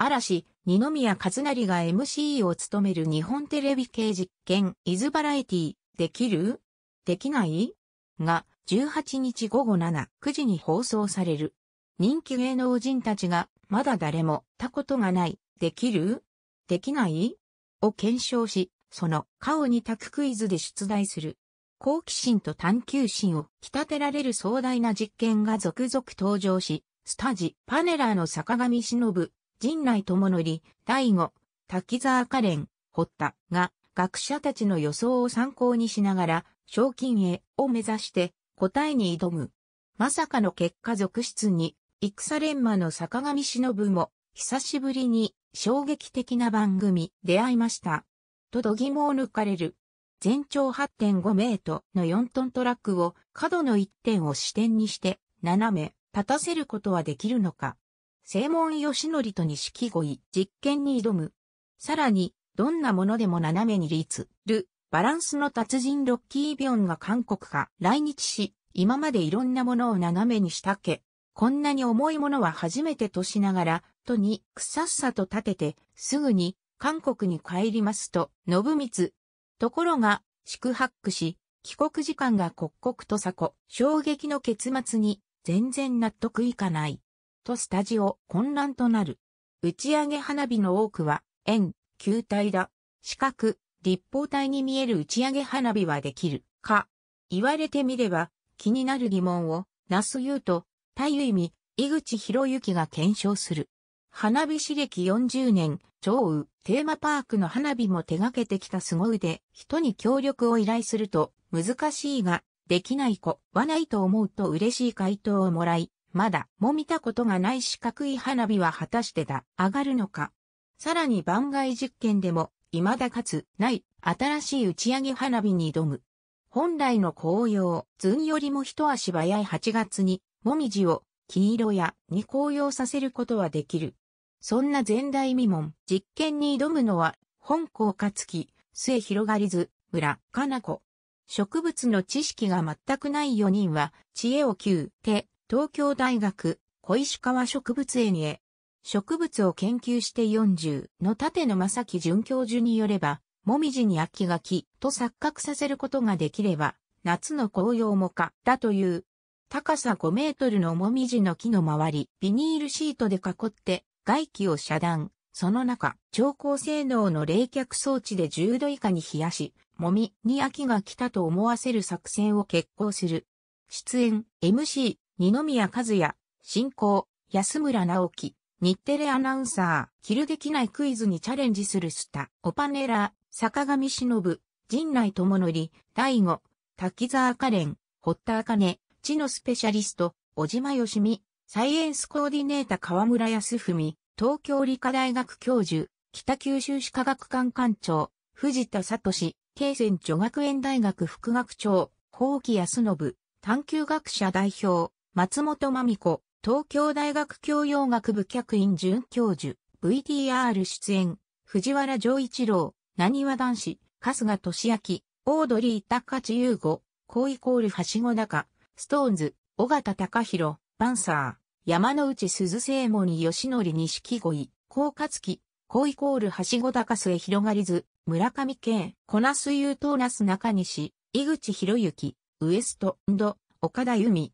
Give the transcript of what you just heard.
嵐、二宮和也が MC を務める日本テレビ系実験、イズバラエティ、できるできないが、18日午後7、9時に放送される。人気芸能人たちが、まだ誰も、たことがない、できるできないを検証し、その、顔にタククイズで出題する。好奇心と探求心を引き立てられる壮大な実験が続々登場し、スタジ、パネラーの坂上忍、陣内智則、大悟、滝沢カレン、堀田が学者たちの予想を参考にしながら賞金へを目指して答えに挑む。まさかの結果続出に、戦連磨の坂上忍も久しぶりに衝撃的な番組出会いました。とぎもを抜かれる。全長8.5メートルの4トントラックを角の1点を支点にして斜め立たせることはできるのか。正門義則と錦鯉、実験に挑む。さらに、どんなものでも斜めに立つ、る、バランスの達人ロッキー・ビョンが韓国か来日し、今までいろんなものを斜めにしたけ、こんなに重いものは初めてとしながら、とに、くさっさと立てて、すぐに、韓国に帰りますと、信光。ところが、宿泊し、帰国時間が刻々とさこ、衝撃の結末に、全然納得いかない。とスタジオ混乱となる。打ち上げ花火の多くは、円、球体だ。四角、立方体に見える打ち上げ花火はできるか。言われてみれば、気になる疑問を、す言うと、ゆ由み、井口博之が検証する。花火師歴40年、超う、テーマパークの花火も手掛けてきた凄腕、人に協力を依頼すると、難しいが、できない子はないと思うと嬉しい回答をもらい、まだも見たことがない四角い花火は果たしてだ、上がるのか。さらに番外実験でも、未だかつない新しい打ち上げ花火に挑む。本来の紅葉、ずんよりも一足早い8月に、もみじを黄色やに紅葉させることはできる。そんな前代未聞、実験に挑むのは、本校かつき、末広がりず、村、かな子。植物の知識が全くない4人は、知恵を求、手、東京大学小石川植物園へ、植物を研究して40の盾の正樹准教授によれば、もみじに秋がきと錯覚させることができれば、夏の紅葉もかだという、高さ5メートルのもみじの木の周り、ビニールシートで囲って外気を遮断、その中、超高性能の冷却装置で10度以下に冷やし、もみに秋が来たと思わせる作戦を決行する。出演、MC、二宮和也、進行、安村直樹、日テレアナウンサー、キルできないクイズにチャレンジするスタ、オパネラ、坂上忍、陣内智則、大悟、滝沢カレン、堀田茜、地のスペシャリスト、小島よしみ、サイエンスコーディネーター河村康文、東京理科大学教授、北九州市科学館館長、藤田聡、京泉女学園大学副学長、法木康信、探求学者代表、松本まみ子、東京大学教養学部客員准教授、VTR 出演、藤原丈一郎、なにわ男子、春日俊明、オードリー高地優吾、高イコールはしご中、ストーンズ、尾形隆弘、パンサー、山内鈴聖門義則錦鯉、高勝樹、高イコールはしご高末広がりず、村上慶、小那須優等ナス中西、井口博之、ウエスト岡田由美、